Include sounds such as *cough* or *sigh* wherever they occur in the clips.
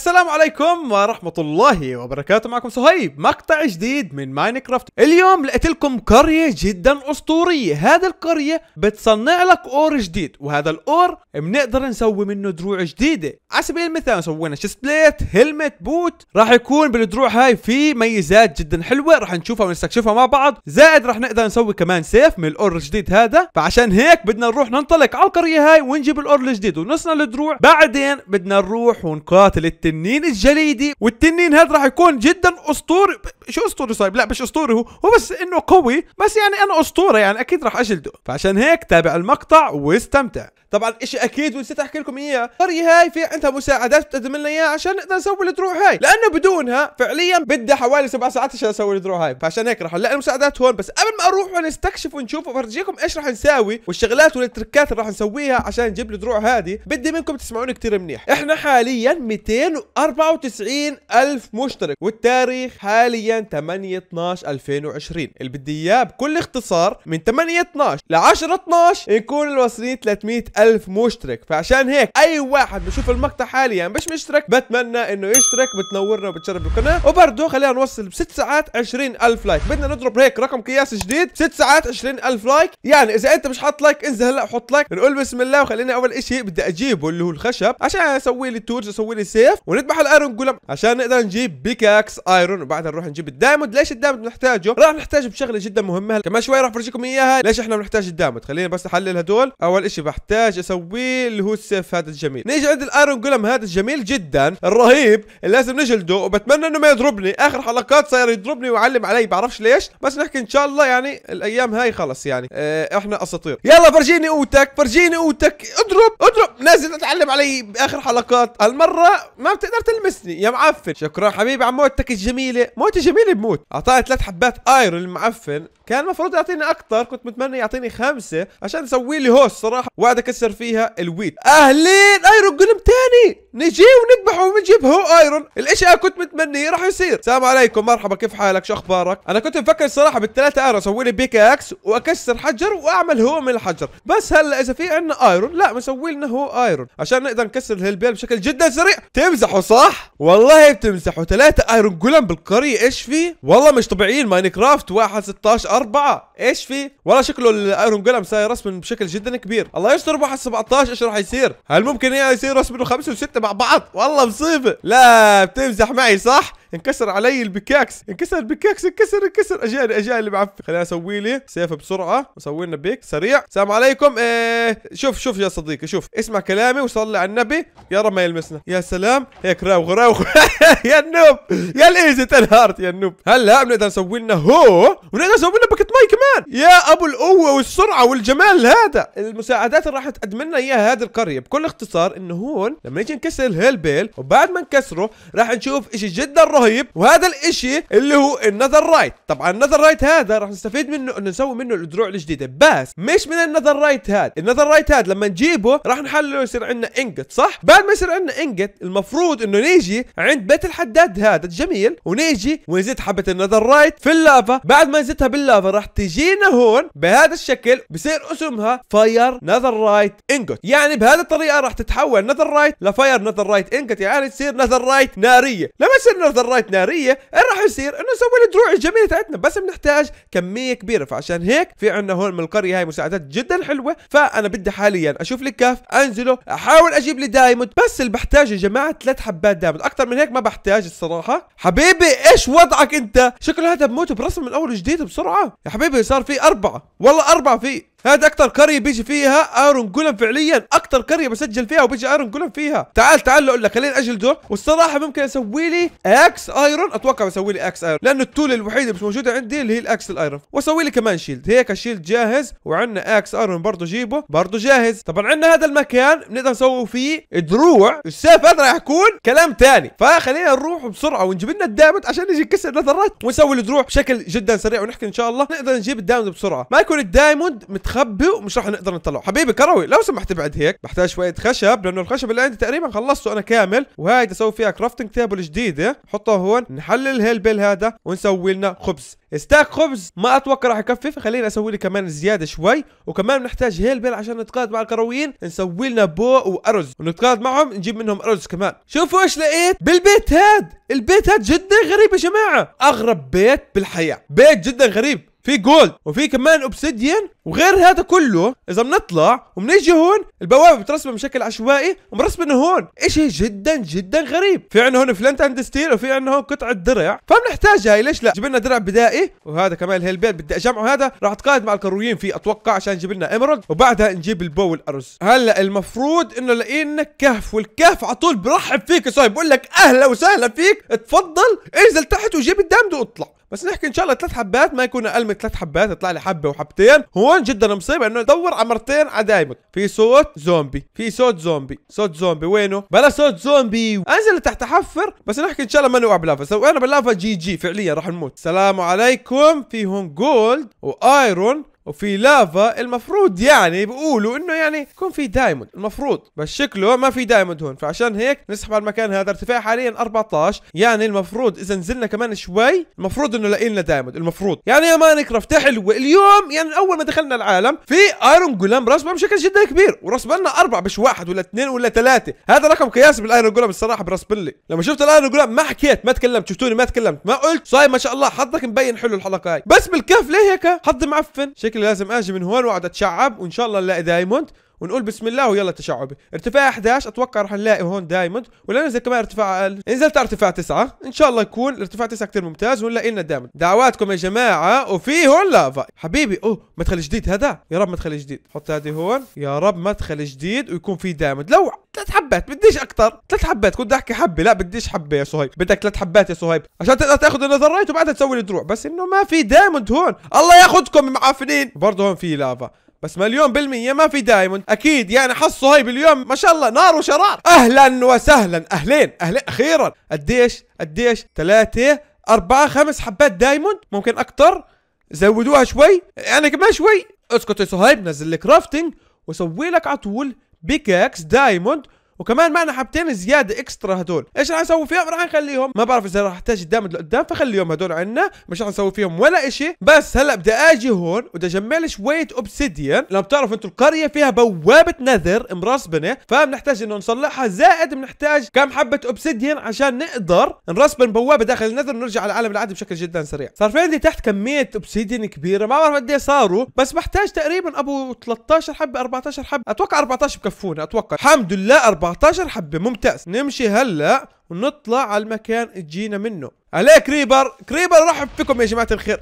السلام عليكم ورحمة الله وبركاته معكم صهيب مقطع جديد من ماينكرافت اليوم لقيت لكم قرية جدا اسطورية هذا القرية بتصنع لك اور جديد وهذا الاور بنقدر نسوي منه دروع جديدة على سبيل المثال سوينا شيست بليت هلمت بوت راح يكون بالدروع هاي في ميزات جدا حلوة راح نشوفها ونستكشفها مع بعض زائد راح نقدر نسوي كمان سيف من الاور الجديد هذا فعشان هيك بدنا نروح ننطلق على القرية هاي ونجيب الاور الجديد ونصنع الدروع بعدين بدنا نروح ونقاتل التنين التنين الجليدي والتنين هذا راح يكون جدا اسطوري شو اسطوري صايب لا مش اسطوري هو هو بس انه قوي بس يعني انا اسطوره يعني اكيد راح اجلده فعشان هيك تابع المقطع واستمتع طبعا اشي اكيد ونسيت احكي لكم اياه القريه هاي في عندها مساعدات بتقدم لنا اياها عشان نقدر نسوي الدروع هاي لانه بدونها فعليا بدها حوالي سبع ساعات عشان اسوي الدروع هاي فعشان هيك راح نلاقي المساعدات هون بس قبل ما اروح ونستكشف ونشوف وفرجيكم ايش راح نساوي والشغلات والتركات اللي راح نسويها عشان نجيب الدروع هذه بدي منكم تسمعوني كثير منيح احنا حاليا 294 الف مشترك والتاريخ حاليا بين 8 12 2020 اللي بدي اياه بكل اختصار من 8 12 ل 10 12 يكون الوصلين 300 الف مشترك فعشان هيك اي واحد بشوف المقطع حاليا يعني مش مشترك بتمنى انه يشترك بتنورنا وبتشرف القناه وبرضه خلينا نوصل بست ساعات 20 الف لايك بدنا نضرب هيك رقم قياس جديد ست ساعات 20 الف لايك يعني اذا انت مش حاط لايك انزل هلا وحط لايك نقول بسم الله وخليني اول شيء بدي اجيبه اللي هو الخشب عشان اسوي لي تورز اسوي لي سيف ونذبح الايرون جولم عشان نقدر نجيب بيكاكس ايرون وبعدها نروح نجيب بالدايموند ليش الدايموند بنحتاجه راح نحتاجه بشغله جدا مهمه كمان شوي راح افرجيكم اياها ليش احنا بنحتاج الدايموند خلينا بس احلل هدول اول شيء بحتاج اسويه اللي هو السيف هذا الجميل نيجي عند الايرون جولم هذا الجميل جدا الرهيب اللي لازم نجلده وبتمنى انه ما يضربني اخر حلقات صاير يضربني ويعلم علي بعرفش ليش بس نحكي ان شاء الله يعني الايام هاي خلص يعني اه احنا اساطير يلا فرجيني قوتك فرجيني قوتك اضرب اضرب نازل اتعلم علي باخر حلقات هالمره ما بتقدر تلمسني يا معفن شكرا حبيبي على موتك الجميله موت جميل بموت اعطاني ثلاث حبات ايرون المعفن كان المفروض يعطيني اكثر كنت متمنى يعطيني خمسه عشان اسوي لي هوست صراحه وقعد اكسر فيها الويت اهلين ايرون قلم ثاني نجي ونذبحه ونجيب هو ايرون الاشياء انا كنت متمنيه راح يصير السلام عليكم مرحبا كيف حالك شو اخبارك انا كنت مفكر صراحه بالثلاثه ايرون اسوي لي بيك اكس واكسر حجر واعمل هو من الحجر بس هلا اذا في عندنا ايرون لا مسوي لنا هو ايرون عشان نقدر نكسر الهلبيل بشكل جدا سريع تمزحوا صح والله بتمزحوا ثلاثه ايرون قلم بالقريه ايش ايش في والله مش طبيعيين ماينكرافت 1 16 4 ايش في والله شكله الايرون جولم صاير رسم بشكل جدا كبير الله يستر 1 17 ايش راح يصير هل ممكن يصير رسم 5 و6 مع بعض والله مصيبه لا بتمزح معي صح انكسر علي البكاكس انكسر البكاكس انكسر انكسر اجاني اجاني معفن خليني اسوي لي سيف بسرعه وسوي لنا بيك سريع السلام عليكم ايه شوف شوف يا صديقي شوف اسمع كلامي وصلي على النبي يا رب ما يلمسنا يا سلام هيك راوغ راوغ *laughs* يا النوب يا الايزي تنهارت يا النوب هلا بنقدر نسوي لنا هو ونقدر نسوي لنا والله كمان يا ابو القوه والسرعه والجمال هذا المساعدات اللي راح تقدم لنا اياها هذه القريه بكل اختصار انه هون لما نيجي نكسر الهيلبيل وبعد ما نكسره راح نشوف اشي جدا رهيب وهذا الاشي اللي هو النذر رايت طبعا النذر رايت هذا راح نستفيد منه انه نسوي منه الدروع الجديده بس مش من النذر رايت هذا النذر رايت هذا لما نجيبه راح نحلله يصير عندنا انجت صح بعد ما يصير عندنا انجت المفروض انه نيجي عند بيت الحداد هذا الجميل ونيجي ونزيد حبه النذر رايت في اللافا بعد ما نزيدها باللافا راح تجينا هون بهذا الشكل بصير اسمها فاير نذر رايت انجوت يعني بهذه الطريقه راح تتحول نذر رايت لفاير نذر رايت انجوت يعني تصير نذر رايت ناريه لما تصير نذر رايت ناريه ايه راح يصير انه نسوي الدروع الجميله تاعتنا بس بنحتاج كميه كبيره فعشان هيك في عندنا هون من القريه هاي مساعدات جدا حلوه فانا بدي حاليا اشوف لي كاف انزله احاول اجيب لي دايموند بس اللي بحتاجه يا جماعه ثلاث حبات دايموند اكثر من هيك ما بحتاج الصراحه حبيبي ايش وضعك انت شكله هذا بموت برسم من اول جديد بسرعه يا حبيبي صار في اربعه والله اربعه في هذا اكثر قريه بيجي فيها ايرون جولم فعليا اكثر قريه بسجل فيها وبيجي ايرون جولم فيها تعال تعال اقول لك خليني اجلده والصراحه ممكن اسوي لي اكس ايرون اتوقع بسوي لي اكس ايرون لانه التول الوحيده اللي مش موجوده عندي اللي هي الاكس الايرون واسوي لي كمان شيلد هيك الشيلد جاهز وعندنا اكس ايرون برضه جيبه برضه جاهز طبعا عندنا هذا المكان بنقدر نسوي فيه دروع السيف هذا راح يكون كلام ثاني فخلينا نروح بسرعه ونجيب لنا الدامت عشان نجي نكسر النثرات ونسوي الدروع بشكل جدا سريع ونحكي ان شاء الله نقدر نجيب الدايموند بسرعه ما يكون الدايموند متخبي ومش راح نقدر نطلعه حبيبي كروي لو سمحت بعد هيك بحتاج شويه خشب لانه الخشب اللي عندي تقريبا خلصته انا كامل وهاي بدي اسوي فيها كرافتنج تيبل جديده نحطها هون نحلل هالبيل هذا ونسوي لنا خبز ستاك خبز ما اتوقع راح يكفي فخليني اسوي لي كمان زياده شوي وكمان بنحتاج هالبيل عشان نتقاعد مع الكرويين نسوي لنا بو وارز ونتقاعد معهم نجيب منهم ارز كمان شوفوا ايش لقيت بالبيت هاد البيت هاد جدا غريب يا جماعه اغرب بيت بالحياه بيت جدا غريب في جولد وفي كمان اوبسيديان وغير هذا كله اذا بنطلع وبنيجي هون البوابه مترسمه بشكل عشوائي ومرسمه انه هون اشي جدا جدا غريب في عندنا هون فلنت اند ستيل وفي عندنا هون قطعه درع فبنحتاج هاي ليش لا جبنا درع بدائي وهذا كمان البيت بدي اجمعه هذا راح اتقاعد مع الكرويين فيه اتوقع عشان نجيب لنا ايمرالد وبعدها نجيب البو والارز هلا المفروض انه لقينا كهف والكهف على طول برحب فيك يا صاحب بقول لك اهلا وسهلا فيك اتفضل انزل تحت وجيب الدمد واطلع بس نحكي ان شاء الله ثلاث حبات ما يكون اقل من ثلاث حبات يطلع لي حبه وحبتين هون جدا مصيبه انه دور على مرتين على دايمك في صوت زومبي في صوت زومبي صوت زومبي وينه بلا صوت زومبي انزل تحت حفر بس نحكي ان شاء الله ما نوقع بلافا سوينا باللافا جي جي فعليا راح نموت السلام عليكم في هون جولد وايرون وفي لافا المفروض يعني بيقولوا انه يعني يكون في دايموند المفروض بس شكله ما في دايموند هون فعشان هيك نسحب على المكان هذا ارتفاع حاليا 14 يعني المفروض اذا نزلنا كمان شوي المفروض انه لقينا دايموند المفروض يعني يا ماينكرافت حلوه اليوم يعني اول ما دخلنا العالم في ايرون جولام رسمه بشكل جدا كبير ورسم لنا اربع مش واحد ولا اثنين ولا ثلاثه هذا رقم قياسي بالايرون جولام الصراحه برسم لي لما شفت الايرون جولام ما حكيت ما تكلمت شفتوني ما تكلمت ما قلت صاير ما شاء الله حظك مبين حلو الحلقه هاي بس بالكف ليه هيك حظ معفن شكلي لازم اجي من هون واقعد اتشعب وان شاء الله نلاقي دايموند ونقول بسم الله ويلا تشعبي ارتفاع 11 اتوقع رح نلاقي هون دايموند ولا ننزل كمان ارتفاع اقل نزلت على ارتفاع 9 ان شاء الله يكون ارتفاع 9 كثير ممتاز ونلاقي لنا دايموند دعواتكم يا جماعه وفي هون لافا حبيبي اوه مدخل جديد هذا يا رب مدخل جديد حط هذه هون يا رب مدخل جديد ويكون في دايموند لو ثلاث حبات بديش اكثر ثلاث حبات كنت احكي حبه لا بديش حبه يا صهيب بدك ثلاث حبات يا صهيب عشان تقدر تاخذ النظريت وبعدها تسوي الدروع بس انه ما في دايموند هون الله ياخذكم معفنين برضه هون في لافا بس مليون بالمية ما في دايموند اكيد يعني حظ صهيب اليوم ما شاء الله نار وشرار اهلا وسهلا اهلين اهلين اخيرا قديش قديش ثلاثة أربعة خمس حبات دايموند ممكن أكثر زودوها شوي يعني كمان شوي اسكت يا صهيب نزل لك رافتنج وسوي لك على طول بيكاكس دايموند وكمان معنا حبتين زياده اكسترا هدول ايش راح نسوي فيهم راح نخليهم ما بعرف اذا راح احتاج قدام لقدام فخليهم هدول عندنا مش راح نسوي فيهم ولا اشي بس هلا بدي اجي هون بدي اجمع لي شويه اوبسيديان لو بتعرفوا انتم القريه فيها بوابه نذر مرسبنه فبنحتاج انه نصلحها زائد بنحتاج كم حبه اوبسيديان عشان نقدر نرسبن بوابه داخل النذر ونرجع على العالم العادي بشكل جدا سريع صار في عندي تحت كميه اوبسيديان كبيره ما بعرف قد إيه صاروا بس بحتاج تقريبا ابو 13 حبه 14 حبه اتوقع 14 بكفونا اتوقع الحمد لله 14 14 حبة ممتاز نمشي هلا ونطلع على المكان اللي جينا منه عليه كريبر كريبر رحب فيكم يا جماعة الخير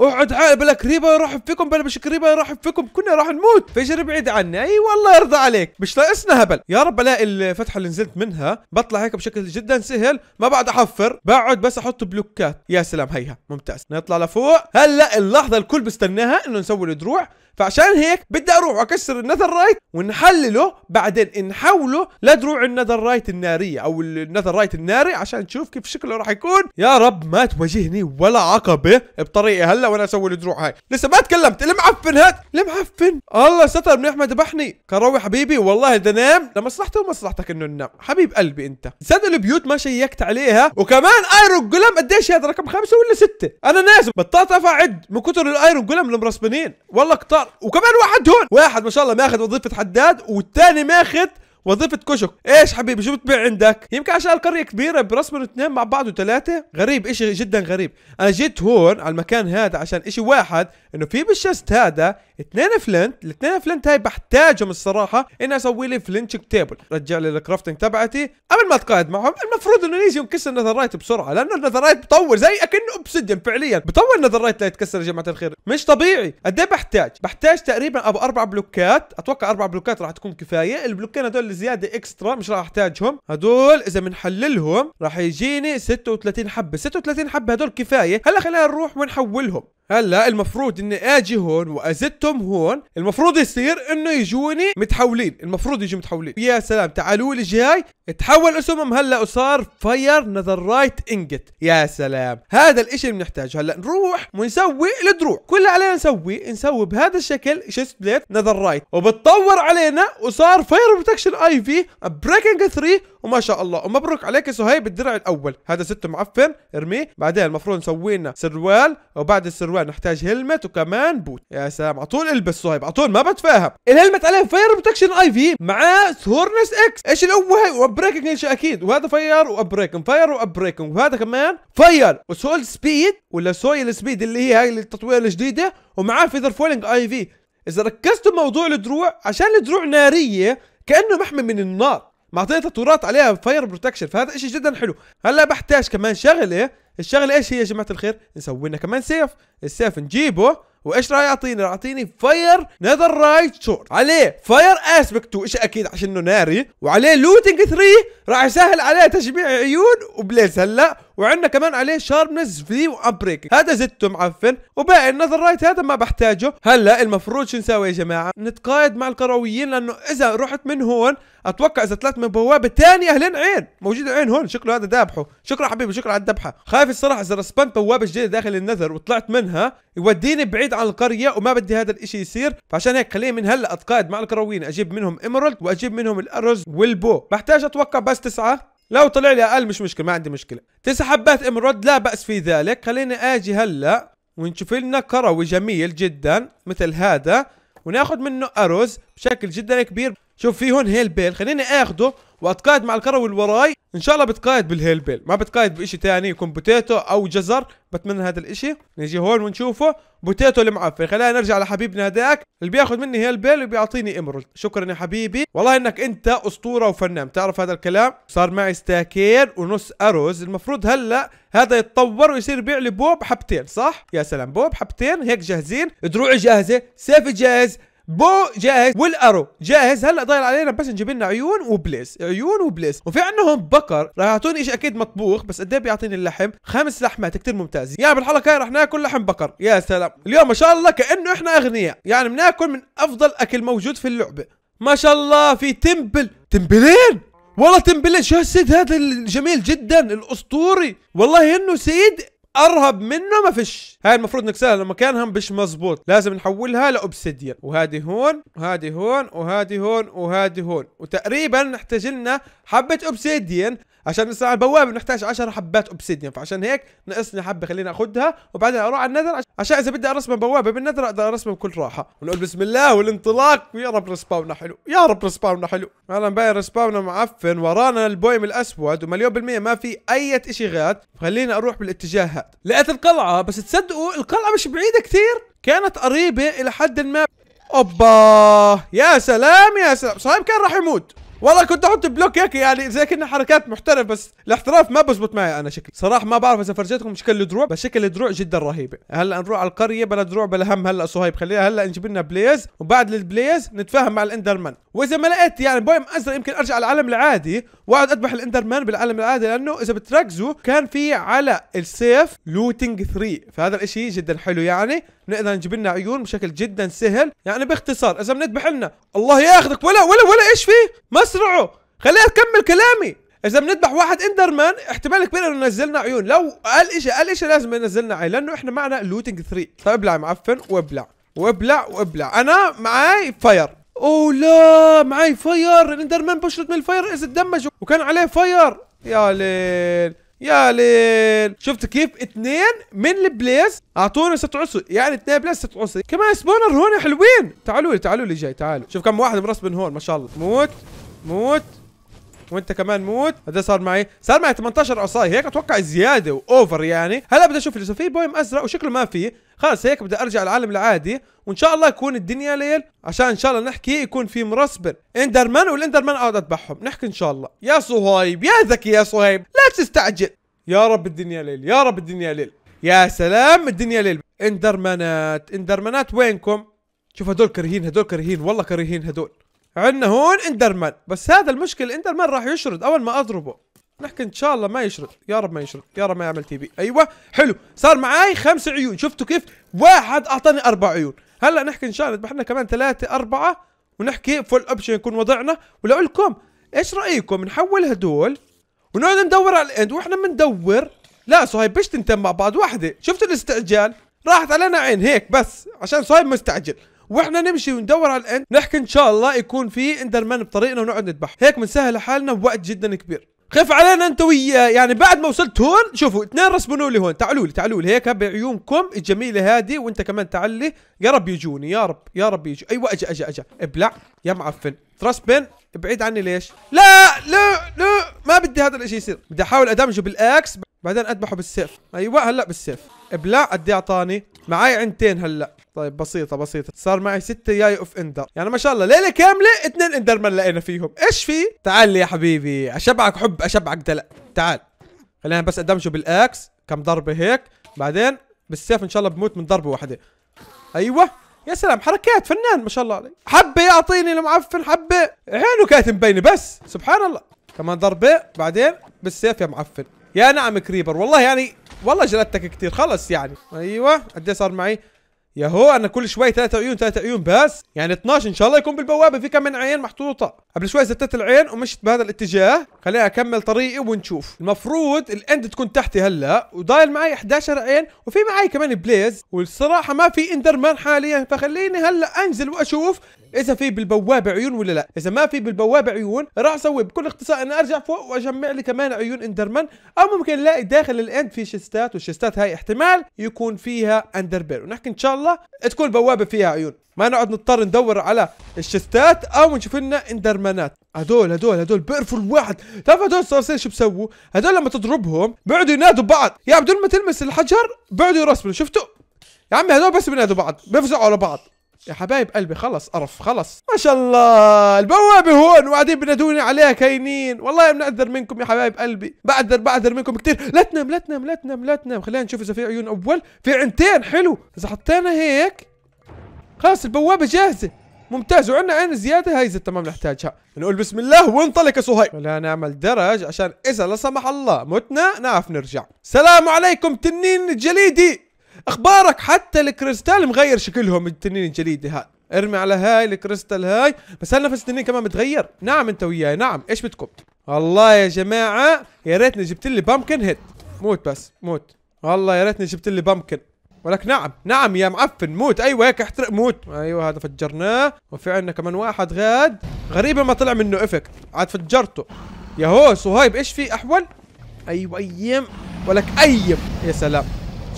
اقعد عال بلا كريبه يرحب فيكم بلا مش كريبه يرحب فيكم كنا راح نموت فجر بعيد عنا اي والله يرضى عليك مش ناقصنا هبل يا رب الاقي الفتحه اللي نزلت منها بطلع هيك بشكل جدا سهل ما بعد احفر بقعد بس احط بلوكات يا سلام هيها ممتاز نطلع لفوق هلا اللحظه الكل بستناها انه نسوي الدروع فعشان هيك بدي اروح اكسر النذر رايت ونحلله بعدين نحوله لدروع النذر رايت الناريه او النذر رايت الناري عشان تشوف كيف شكله راح يكون يا رب ما تواجهني ولا عقبه بطريقه هلا وانا اسوي الدروع هاي لسه ما تكلمت المعفن هات المعفن الله ستر منيح ما ذبحني كروي حبيبي والله اذا نام لمصلحته ومصلحتك انه ننام حبيب قلبي انت زاد البيوت ما شيكت عليها وكمان ايرون قلم قديش هذا رقم خمسه ولا سته انا ناس بطلت افعد من كثر الايرون اللي المرسبنين والله كثار وكمان واحد هون واحد ما شاء الله ماخذ وظيفه حداد والثاني ماخذ وظيفة كشك ايش حبيبي شو بتبيع عندك يمكن عشان القرية كبيرة برسموا اثنين مع بعض وثلاثة غريب اشي جدا غريب انا جيت هون على المكان هذا عشان اشي واحد انه في بالشست هذا اثنين فلنت الاثنين فلنت هاي بحتاجهم الصراحه اني اسوي لي فلنشنج تيبل رجع لي الكرافتنج تبعتي قبل ما اتقاعد معهم المفروض انه نيزي ينكسر النذرايت بسرعه لانه النذرايت بطول زي اكنه اوبسيديان فعليا بطول النذرايت ليتكسر يا جماعه الخير مش طبيعي قد ايه بحتاج بحتاج تقريبا ابو اربع بلوكات اتوقع اربع بلوكات راح تكون كفايه البلوكين هذول الزياده اكسترا مش راح احتاجهم هذول اذا بنحللهم راح يجيني 36 حبه 36 حبه هذول كفايه هلا خلينا نروح ونحولهم هلا المفروض اني اجي هون وازتهم هون المفروض يصير انه يجوني متحولين المفروض يجوا متحولين يا سلام تعالوا لي جاي تحول اسمهم هلا وصار فاير نذر رايت انجت يا سلام هذا الاشي اللي بنحتاجه هلا نروح ونسوي الدروع كل اللي علينا نسوي نسوي بهذا الشكل شيست بليت نذر رايت وبتطور علينا وصار فاير بروتكشن اي في بريكنج 3 وما شاء الله ومبروك عليك يا سهيب الدرع الاول هذا ست معفن ارميه بعدين المفروض نسوي لنا سروال وبعد السروال كمان نحتاج هلمت وكمان بوت يا سلام على طول البس صهيب على طول ما بتفاهم الهلمت عليه فاير بروتكشن اي في معاه ثورنس اكس ايش الاول هي وابريكنج اكيد وهذا فاير وابريكنج فاير وابريكنج وهذا كمان فاير وسول سبيد ولا سويل سبيد اللي هي هاي التطوير الجديده ومعاه فيذر فولينج اي في اذا ركزتوا موضوع الدروع عشان الدروع ناريه كانه محمي من النار معطيه تطورات عليها فاير بروتكشن فهذا اشي جدا حلو هلا بحتاج كمان شغله الشغله ايش هي يا جماعه الخير نسوي لنا كمان سيف السيف نجيبه وايش راح يعطيني راح يعطيني فاير نذر رايت شورت عليه فاير اسبكت 2 اشي اكيد عشان انه ناري وعليه لوتينج 3 راح يسهل عليه تجميع عيون وبليز هلا وعندنا كمان عليه شاربنس في وابريك هذا زدته معفن وباقي النذر رايت هذا ما بحتاجه هلا المفروض شو نساوي يا جماعه نتقايد مع القرويين لانه اذا رحت من هون اتوقع اذا طلعت من بوابه ثانيه اهلين عين موجود عين هون شكله هذا ذابحه شكرا حبيبي شكرا على الذبحه خايف الصراحه اذا رسبنت بوابه جديده داخل النذر وطلعت منها يوديني بعيد عن القريه وما بدي هذا الاشي يصير فعشان هيك خليني من هلا اتقايد مع القرويين اجيب منهم ايمرالد واجيب منهم الارز والبو بحتاج اتوقع بس تسعه لو طلع لي اقل مش مشكله ما عندي مشكله تسع حبات امرود لا باس في ذلك خليني اجي هلا ونشوف لنا كروي جميل جدا مثل هذا وناخذ منه ارز بشكل جدا كبير شوف في هون هيل بيل خليني اخده واتقايد مع الكروي اللي وراي ان شاء الله بتقايد بالهيل بيل ما بتقايد بشيء ثاني يكون بوتيتو او جزر بتمنى هذا الشيء نيجي هون ونشوفه بوتيتو المعفن خلينا نرجع لحبيبنا هذاك اللي بياخذ مني هيل بيل وبيعطيني امرالد شكرا يا حبيبي والله انك انت اسطوره وفنان تعرف هذا الكلام صار معي ستاكين ونص اروز المفروض هلا هذا يتطور ويصير بيع لي بوب حبتين صح يا سلام بوب حبتين هيك جاهزين دروعي جاهزه سيف جاهز بو جاهز والارو جاهز هلا ضايل علينا بس نجيب لنا عيون وبليس عيون وبليس وفي عندهم بقر راح يعطوني شيء اكيد مطبوخ بس قد ايه بيعطيني اللحم خمس لحمات كثير ممتاز يعني بالحلقه هاي راح ناكل لحم بقر يا سلام اليوم ما شاء الله كانه احنا اغنياء يعني بناكل من افضل اكل موجود في اللعبه ما شاء الله في تمبل تمبلين والله تمبلين شو هالسيد هذا الجميل جدا الاسطوري والله انه سيد ارهب منه ما فيش هاي المفروض نكسرها لمكانها مش مزبوط لازم نحولها لاوبسيديان وهذه هون وهذه هون وهذه هون وهذه هون وتقريبا نحتاج لنا حبه اوبسيديان عشان نصنع البوابه بنحتاج 10 حبات اوبسيديان فعشان هيك ناقصني حبه خليني اخذها وبعدها اروح على النذر عشان اذا بدي ارسم بوابه بالنذر اقدر ارسمها بكل راحه ونقول بسم الله والانطلاق ويا رب رسباونا حلو يا رب رسباونا حلو هلا باين رسباونا معفن ورانا البويم الاسود ومليون بالميه ما في اي شيء غاد خليني اروح بالاتجاه هذا لقيت القلعه بس تصدقوا القلعه مش بعيده كثير كانت قريبه الى حد ما اوبا يا سلام يا سلام صاحب كان راح يموت والله كنت احط بلوك هيك يعني زي كنا حركات محترف بس الاحتراف ما بزبط معي انا شكلي صراحه ما بعرف اذا فرجيتكم شكل الدروع بس شكل الدروع جدا رهيبه هلا نروح على القريه بلا دروع بلا هم هلا صهيب خليها هلا نجيب لنا بليز وبعد البليز نتفاهم مع الاندرمان واذا ما لقيت يعني بويم ازرق يمكن ارجع العالم العادي واقعد اذبح الاندرمان بالعالم العادي لانه اذا بتركزوا كان في على السيف لوتينج 3 فهذا الاشي جدا حلو يعني نقدر نجيب لنا عيون بشكل جدا سهل يعني باختصار اذا بنذبح لنا الله ياخذك ولا ولا ولا ايش فيه ما اسرعوا خليني اكمل كلامي اذا بنذبح واحد اندرمان احتمال كبير انه نزلنا عيون لو قال شيء قال شيء لازم ينزلنا عيون لانه احنا معنا لوتينج 3 طيب ابلع معفن وابلع وابلع وابلع انا معي فاير او لا معي فاير الاندرمان بشرت من الفاير اذا تدمج وكان عليه فاير يا ليل يا ليل شفت كيف اثنين من البليز اعطونا ست عصي يعني اثنين بليز ست عصي كمان سبونر هون حلوين تعالوا لي تعالوا لي جاي تعالوا شوف كم واحد مرسبن هون ما شاء الله موت موت وانت كمان موت هذا صار معي صار معي 18 عصايه هيك اتوقع زياده واوفر يعني هلا بدي اشوف اذا في بويم ازرق وشكله ما في خلص هيك بدي ارجع العالم العادي وان شاء الله يكون الدنيا ليل عشان ان شاء الله نحكي يكون في مرسبن اندرمان والاندرمان اقعد اذبحهم نحكي ان شاء الله يا صهيب يا ذكي يا صهيب لا تستعجل يا رب الدنيا ليل يا رب الدنيا ليل يا سلام الدنيا ليل اندرمانات اندرمانات وينكم شوف هدول كرهين هدول كرهين والله كرهين هدول عندنا هون اندرمان بس هذا المشكل اندرمان راح يشرد اول ما اضربه نحكي ان شاء الله ما يشرد يا رب ما يشرد يا رب ما يعمل تي بي ايوه حلو صار معي خمس عيون شفتوا كيف واحد اعطاني اربع عيون هلا نحكي ان شاء الله نذبح كمان ثلاثه اربعه ونحكي فول اوبشن يكون وضعنا ولاقول لكم ايش رايكم نحول هدول ونقعد ندور على الاند واحنا بندور لا صهيب بيش تنتم مع بعض واحده شفتوا الاستعجال راحت علينا عين هيك بس عشان صهيب مستعجل واحنا نمشي وندور على الانت نحكي ان شاء الله يكون في اندرمان بطريقنا ونقعد نذبح هيك بنسهل حالنا بوقت جدا كبير خف علينا انت وياه يعني بعد ما وصلت هون شوفوا اثنين رسمونوا لي هون تعالوا لي تعالوا لي هيك بعيونكم الجميله هذه وانت كمان تعلي يا رب يجوني يا رب يا رب يجي ايوه اجا اجا اجا ابلع يا معفن ترسبن ابعد عني ليش لا لا لا ما بدي هذا الاشي يصير بدي احاول ادمجه بالاكس بعدين اذبحه بالسيف ايوه هلا بالسيف ابلع قد اعطاني معي عنتين هلا طيب بسيطه بسيطه صار معي ستة ياي اوف اندر يعني ما شاء الله ليله كامله اثنين اندر من لقينا فيهم ايش في تعال لي يا حبيبي اشبعك حب اشبعك دلع تعال خلينا بس ادمجه بالاكس كم ضربه هيك بعدين بالسيف ان شاء الله بموت من ضربه واحده ايوه يا سلام حركات فنان ما شاء الله عليه حبه يعطيني المعفن حبه عينه كانت مبينه بس سبحان الله كمان ضربه بعدين بالسيف يا معفن يا نعم كريبر والله يعني والله جلدتك كثير خلص يعني ايوه قد إيه صار معي ياهو انا كل شوي ثلاثة عيون ثلاثة عيون بس يعني 12 ان شاء الله يكون بالبوابه في كم من عين محطوطه قبل شوي زتت العين ومشت بهذا الاتجاه خليني اكمل طريقي ونشوف المفروض الاند تكون تحتي هلا وضايل معي 11 عين وفي معي كمان بليز والصراحه ما في اندرمان حاليا فخليني هلا انزل واشوف اذا في بالبوابه عيون ولا لا اذا ما في بالبوابه عيون راح اسوي بكل اختصار اني ارجع فوق واجمع لي كمان عيون اندرمان او ممكن الاقي داخل الاند في شيستات والشيستات هاي احتمال يكون فيها اندربير ونحكي ان شاء الله الله تكون البوابه فيها عيون ما نقعد نضطر ندور على الشستات او نشوف لنا اندرمانات هدول هدول هدول بيعرفوا الواحد تعرف هدول الصراصير شو بسووا هدول لما تضربهم بيقعدوا ينادوا بعض يا بدون ما تلمس الحجر بيقعدوا يرسموا شفتوا يا عمي هدول بس بينادوا بعض بيفزعوا على بعض يا حبايب قلبي خلص قرف خلص ما شاء الله البوابه هون وقاعدين بنادوني عليها كاينين والله بنقدر منكم يا حبايب قلبي بعذر بعذر منكم كثير لا تنام لا تنام لا تنام لا تنام خلينا نشوف اذا في عيون اول في عينتين حلو اذا حطينا هيك خلص البوابه جاهزه ممتاز وعندنا عين زياده هاي زي تمام نحتاجها نقول بسم الله وانطلق يا صهيب لا نعمل درج عشان اذا لا سمح الله متنا نعرف نرجع سلام عليكم تنين جليدي اخبارك حتى الكريستال مغير شكلهم التنين الجليدي هذا ارمي على هاي الكريستال هاي بس هل نفس التنين كمان متغير نعم انت وياي نعم ايش بدكم والله يا جماعه يا ريتني جبت لي بامكن هيد موت بس موت والله يا ريتني جبت لي بامكن ولك نعم نعم يا معفن موت ايوه هيك احترق موت ايوه هذا فجرناه وفي عندنا كمان واحد غاد غريبه ما طلع منه افكت عاد فجرته يا هو صهيب ايش في احول ايوه ايم ولك ايم يا سلام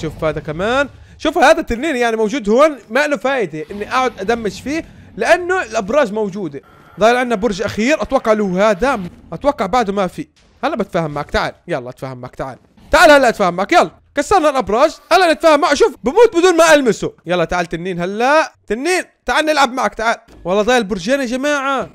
شوف هذا كمان شوف هذا التنين يعني موجود هون ما له فايده اني اقعد ادمج فيه لانه الابراج موجوده ضايل عندنا برج اخير اتوقع له هذا اتوقع بعده ما في هلا بتفاهم معك تعال يلا اتفاهم معك تعال تعال هلا اتفاهم معك يلا كسرنا الابراج هلا نتفاهم معه شوف بموت بدون ما المسه يلا تعال تنين هلا تنين تعال نلعب معك تعال والله ضايل برجين يا جماعه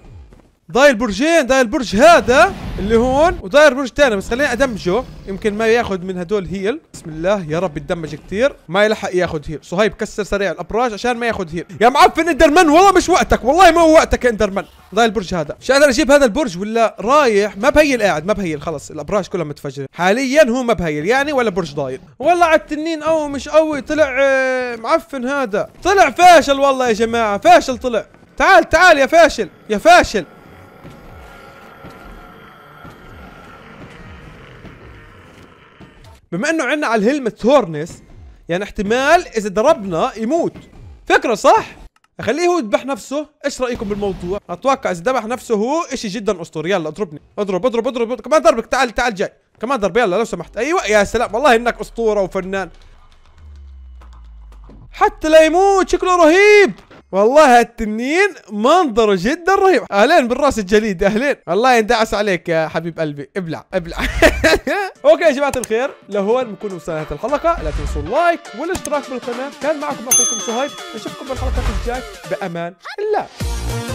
ضايل برجين ضايل برج هذا اللي هون وضايل برج ثاني بس خليني ادمجه يمكن ما ياخذ من هدول هيل بسم الله يا رب يتدمج كثير ما يلحق ياخذ هيل صهيب كسر سريع الابراج عشان ما ياخذ هيل يا معفن اندرمان والله مش وقتك والله ما هو وقتك يا اندرمان ضايل برج هذا مش قادر اجيب هذا البرج ولا رايح ما بهيل قاعد ما بهيل خلص الابراج كلها متفجره حاليا هو ما بهيل يعني ولا برج ضايل والله على التنين قوي مش قوي طلع آه، معفن هذا طلع فاشل والله يا جماعه فاشل طلع تعال تعال يا فاشل يا فاشل بما انه عندنا على الهلمة ثورنس يعني احتمال اذا ضربنا يموت فكرة صح؟ اخليه هو يذبح نفسه ايش رايكم بالموضوع اتوقع اذا ذبح نفسه هو اشي جدا اسطوري يلا اضربني اضرب اضرب اضرب, أضرب. كمان ضربك تعال تعال جاي كمان ضرب يلا لو سمحت ايوه يا سلام والله انك اسطوره وفنان حتى لا يموت شكله رهيب والله التنين منظره جدا رهيب اهلين بالراس الجليد اهلين الله يندعس عليك يا حبيب قلبي ابلع ابلع *laughs* اوكي يا جماعه الخير لهون بنكون وصلنا لنهايه الحلقه لا تنسوا اللايك والاشتراك بالقناه كان معكم اخوكم سهيب نشوفكم بالحلقه الجايه بامان الله